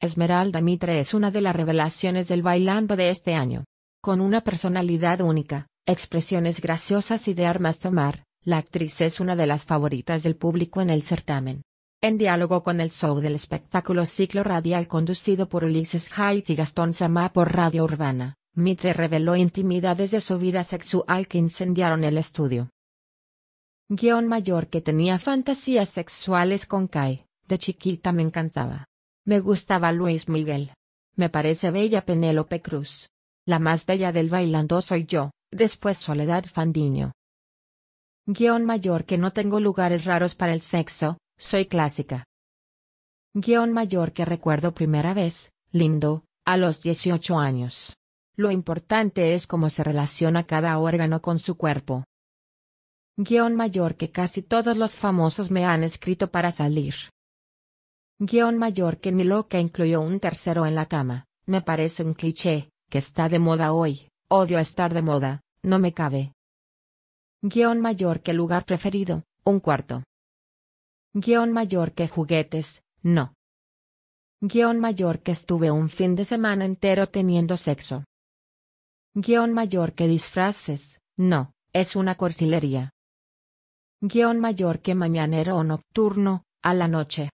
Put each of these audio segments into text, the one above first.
Esmeralda Mitre es una de las revelaciones del bailando de este año. Con una personalidad única, expresiones graciosas y de armas tomar, la actriz es una de las favoritas del público en el certamen. En diálogo con el show del espectáculo Ciclo Radial conducido por Ulises Haidt y Gastón Samá por Radio Urbana, Mitre reveló intimidades de su vida sexual que incendiaron el estudio. Guión mayor que tenía fantasías sexuales con Kai, de chiquita me encantaba. Me gustaba Luis Miguel. Me parece bella Penélope Cruz. La más bella del bailando soy yo, después Soledad Fandiño. Guión mayor que no tengo lugares raros para el sexo, soy clásica. Guión mayor que recuerdo primera vez, lindo, a los 18 años. Lo importante es cómo se relaciona cada órgano con su cuerpo. Guión mayor que casi todos los famosos me han escrito para salir. Guión mayor que mi loca incluyó un tercero en la cama, me parece un cliché, que está de moda hoy, odio estar de moda, no me cabe. Guión mayor que lugar preferido, un cuarto. Guión mayor que juguetes, no. Guión mayor que estuve un fin de semana entero teniendo sexo. Guión mayor que disfraces, no, es una corsilería. Guión mayor que mañanero o nocturno, a la noche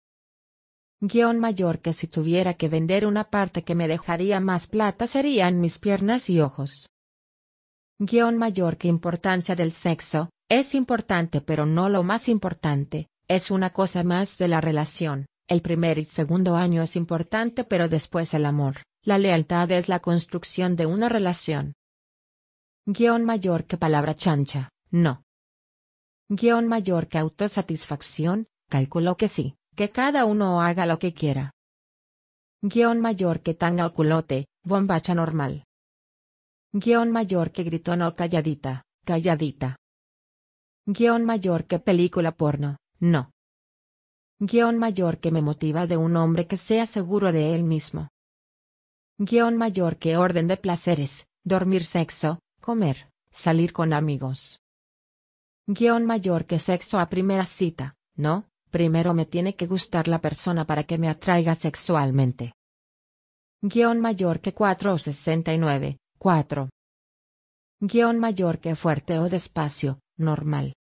guión mayor que si tuviera que vender una parte que me dejaría más plata serían mis piernas y ojos. Guión mayor que importancia del sexo, es importante pero no lo más importante, es una cosa más de la relación, el primer y segundo año es importante pero después el amor, la lealtad es la construcción de una relación. Guión mayor que palabra chancha, no. Guión mayor que autosatisfacción, calculó que sí. Que cada uno haga lo que quiera. Guión mayor que tanga o culote, bombacha normal. Guión mayor que gritó no calladita, calladita. Guión mayor que película porno, no. Guión mayor que me motiva de un hombre que sea seguro de él mismo. Guión mayor que orden de placeres, dormir sexo, comer, salir con amigos. Guión mayor que sexo a primera cita, no, Primero me tiene que gustar la persona para que me atraiga sexualmente. Guión mayor que 4 o 69, 4. Guión mayor que fuerte o despacio, normal.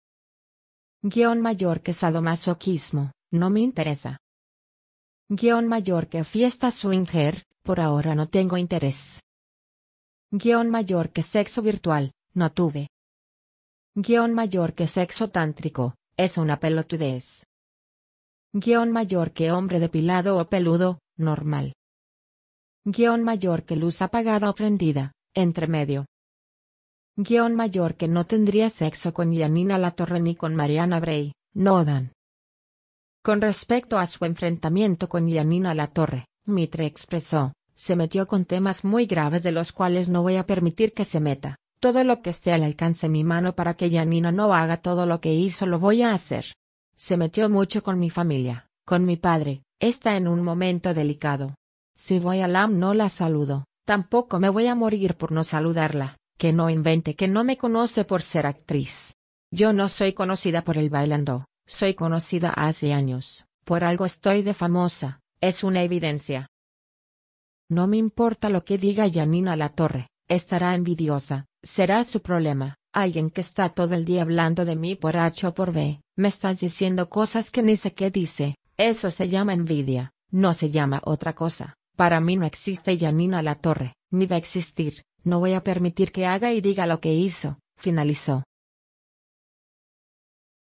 Guión mayor que sadomasoquismo, no me interesa. Guión mayor que fiesta swinger, por ahora no tengo interés. Guión mayor que sexo virtual, no tuve. Guión mayor que sexo tántrico, es una pelotudez. Guión mayor que hombre depilado o peludo, normal. Guión mayor que luz apagada o prendida, entre medio. Guión mayor que no tendría sexo con Yanina Latorre ni con Mariana Bray, no dan. Con respecto a su enfrentamiento con Yanina Latorre, Mitre expresó, se metió con temas muy graves de los cuales no voy a permitir que se meta. Todo lo que esté al alcance de mi mano para que Yanina no haga todo lo que hizo lo voy a hacer. Se metió mucho con mi familia, con mi padre, está en un momento delicado. Si voy a LAM no la saludo, tampoco me voy a morir por no saludarla, que no invente que no me conoce por ser actriz. Yo no soy conocida por el bailando, soy conocida hace años, por algo estoy de famosa, es una evidencia. No me importa lo que diga Janina La Torre, estará envidiosa, será su problema, Alguien que está todo el día hablando de mí por H o por B, me estás diciendo cosas que ni sé qué dice, eso se llama envidia, no se llama otra cosa. Para mí no existe Yanina La Torre, ni va a existir, no voy a permitir que haga y diga lo que hizo, finalizó.